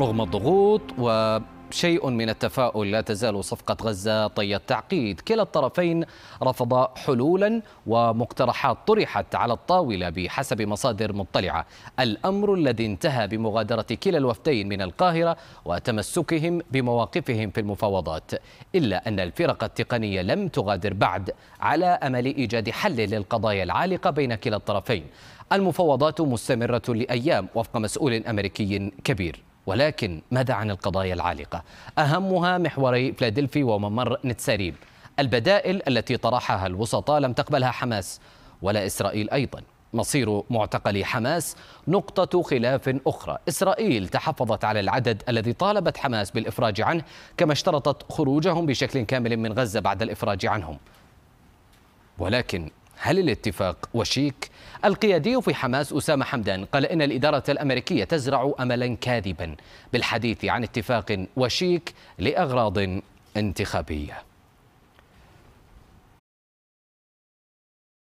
رغم الضغوط وشيء من التفاؤل لا تزال صفقة غزة طي التعقيد كلا الطرفين رفضا حلولا ومقترحات طرحت على الطاولة بحسب مصادر مطلعة الأمر الذي انتهى بمغادرة كلا الوفدين من القاهرة وتمسكهم بمواقفهم في المفاوضات إلا أن الفرق التقنية لم تغادر بعد على أمل إيجاد حل للقضايا العالقة بين كلا الطرفين المفاوضات مستمرة لأيام وفق مسؤول أمريكي كبير ولكن ماذا عن القضايا العالقة؟ أهمها محوري فلادلفي وممر نتساريب البدائل التي طرحها الوسطاء لم تقبلها حماس ولا إسرائيل أيضا مصير معتقلي حماس نقطة خلاف أخرى إسرائيل تحفظت على العدد الذي طالبت حماس بالإفراج عنه كما اشترطت خروجهم بشكل كامل من غزة بعد الإفراج عنهم ولكن هل الاتفاق وشيك؟ القيادي في حماس أسامة حمدان قال إن الإدارة الأمريكية تزرع أملا كاذبا بالحديث عن اتفاق وشيك لأغراض انتخابيه